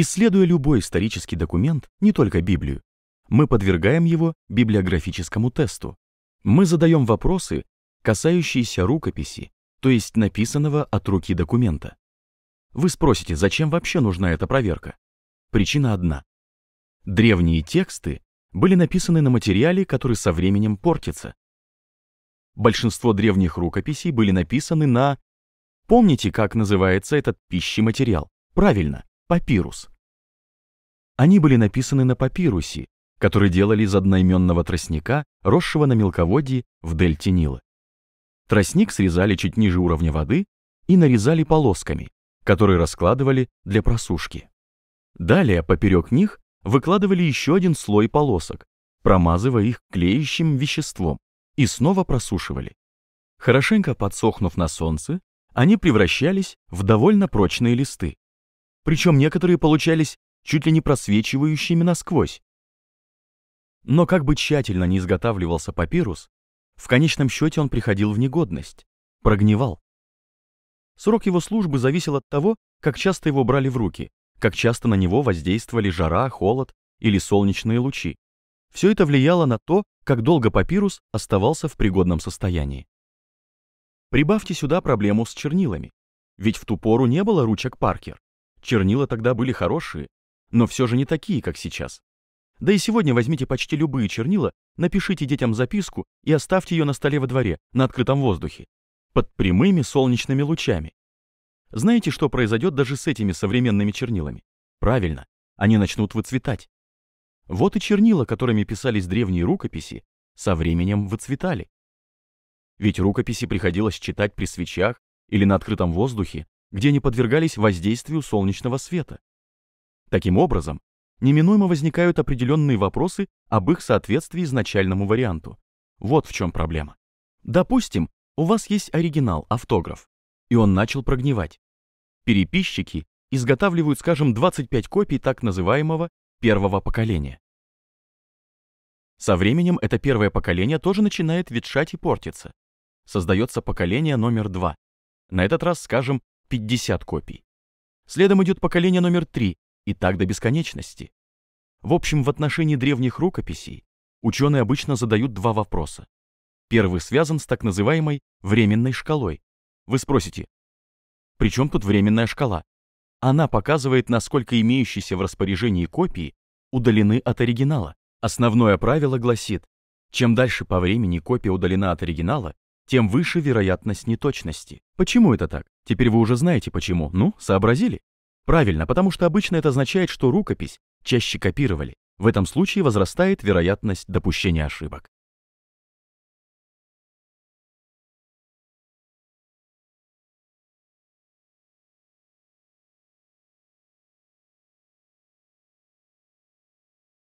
Исследуя любой исторический документ, не только Библию, мы подвергаем его библиографическому тесту. Мы задаем вопросы, касающиеся рукописи, то есть написанного от руки документа. Вы спросите, зачем вообще нужна эта проверка? Причина одна. Древние тексты были написаны на материале, который со временем портится. Большинство древних рукописей были написаны на... Помните, как называется этот материал? Правильно, папирус. Они были написаны на папирусе, который делали из одноименного тростника, росшего на мелководье в дельте Нила. Тростник срезали чуть ниже уровня воды и нарезали полосками, которые раскладывали для просушки. Далее поперек них выкладывали еще один слой полосок, промазывая их клеящим веществом, и снова просушивали. Хорошенько подсохнув на солнце, они превращались в довольно прочные листы причем некоторые получались чуть ли не просвечивающими насквозь. Но как бы тщательно не изготавливался папирус, в конечном счете он приходил в негодность, прогнивал. Срок его службы зависел от того, как часто его брали в руки, как часто на него воздействовали жара, холод или солнечные лучи. Все это влияло на то, как долго папирус оставался в пригодном состоянии. Прибавьте сюда проблему с чернилами, ведь в ту пору не было ручек Паркер. Чернила тогда были хорошие, но все же не такие, как сейчас. Да и сегодня возьмите почти любые чернила, напишите детям записку и оставьте ее на столе во дворе, на открытом воздухе, под прямыми солнечными лучами. Знаете, что произойдет даже с этими современными чернилами? Правильно, они начнут выцветать. Вот и чернила, которыми писались древние рукописи, со временем выцветали. Ведь рукописи приходилось читать при свечах или на открытом воздухе, где не подвергались воздействию солнечного света. Таким образом, неминуемо возникают определенные вопросы об их соответствии изначальному варианту. Вот в чем проблема. Допустим, у вас есть оригинал, автограф, и он начал прогнивать. Переписчики изготавливают, скажем, 25 копий так называемого первого поколения. Со временем это первое поколение тоже начинает ветшать и портиться. Создается поколение номер два. На этот раз, скажем, 50 копий. Следом идет поколение номер 3, и так до бесконечности. В общем, в отношении древних рукописей ученые обычно задают два вопроса. Первый связан с так называемой временной шкалой. Вы спросите, при чем тут временная шкала? Она показывает, насколько имеющиеся в распоряжении копии удалены от оригинала. Основное правило гласит, чем дальше по времени копия удалена от оригинала, тем выше вероятность неточности. Почему это так? Теперь вы уже знаете почему, ну, сообразили? Правильно, потому что обычно это означает, что рукопись чаще копировали. В этом случае возрастает вероятность допущения ошибок.